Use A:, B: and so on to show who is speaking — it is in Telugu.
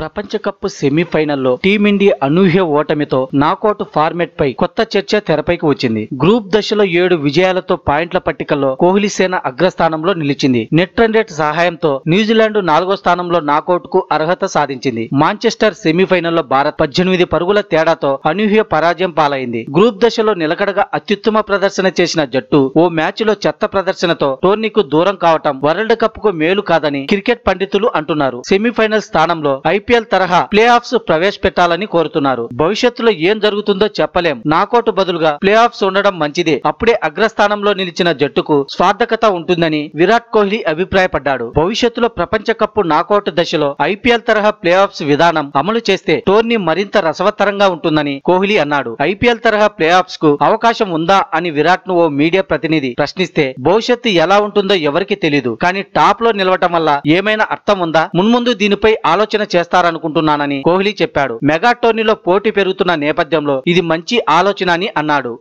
A: ప్రపంచ కప్ సెమీఫైనల్లో టీమిండియా అనూహ్య ఓటమితో నాకౌట్ ఫార్మెట్ పై కొత్త చర్చ తెరపైకి వచ్చింది గ్రూప్ దశలో ఏడు విజయాలతో పాయింట్ల పట్టికలో కోహ్లీ సేన అగ్రస్థానంలో నిలిచింది నెట్ రన్ రేట్ సహాయంతో న్యూజిలాండ్ నాలుగో స్థానంలో నాకౌట్ కు అర్హత సాధించింది మాంచెస్టర్ సెమీఫైనల్లో భారత్ పద్దెనిమిది పరుగుల తేడాతో అనూహ్య పరాజయం పాలైంది గ్రూప్ దశలో నిలకడగా అత్యుత్తమ ప్రదర్శన చేసిన జట్టు ఓ మ్యాచ్ లో చెత్త ప్రదర్శనతో టోర్నీకు దూరం కావటం వరల్డ్ కప్ కు మేలు కాదని క్రికెట్ పండితులు అంటున్నారు సెమీఫైనల్ స్థానంలో ఐపీ ఐపీఎల్ తరహా ప్లే ఆఫ్స్ ప్రవేశపెట్టాలని కోరుతున్నారు భవిష్యత్తులో ఏం జరుగుతుందో చెప్పలేం నాకౌట్ బదులుగా ప్లే ఆఫ్స్ ఉండడం మంచిదే అప్పుడే అగ్రస్థానంలో నిలిచిన జట్టుకు స్వార్థకత ఉంటుందని విరాట్ కోహ్లీ అభిప్రాయపడ్డాడు భవిష్యత్తులో ప్రపంచ కప్ నాకౌట్ దశలో ఐపీఎల్ తరహా ప్లే ఆఫ్స్ విధానం అమలు చేస్తే టోర్నీ మరింత రసవత్తరంగా ఉంటుందని కోహ్లీ అన్నాడు ఐపీఎల్ తరహా ప్లే ఆఫ్స్ కు అవకాశం ఉందా అని విరాట్ ను ఓ మీడియా ప్రతినిధి ప్రశ్నిస్తే భవిష్యత్తు ఎలా ఉంటుందో ఎవరికి తెలియదు కానీ టాప్ లో నిలవటం వల్ల ఏమైనా అర్థం ఉందా మున్ముందు దీనిపై ఆలోచన చేస్తా చేస్తారనుకుంటున్నానని కోహ్లీ చెప్పాడు మెగా టోర్నీలో పోటీ పెరుగుతున్న నేపథ్యంలో ఇది మంచి ఆలోచన అని అన్నాడు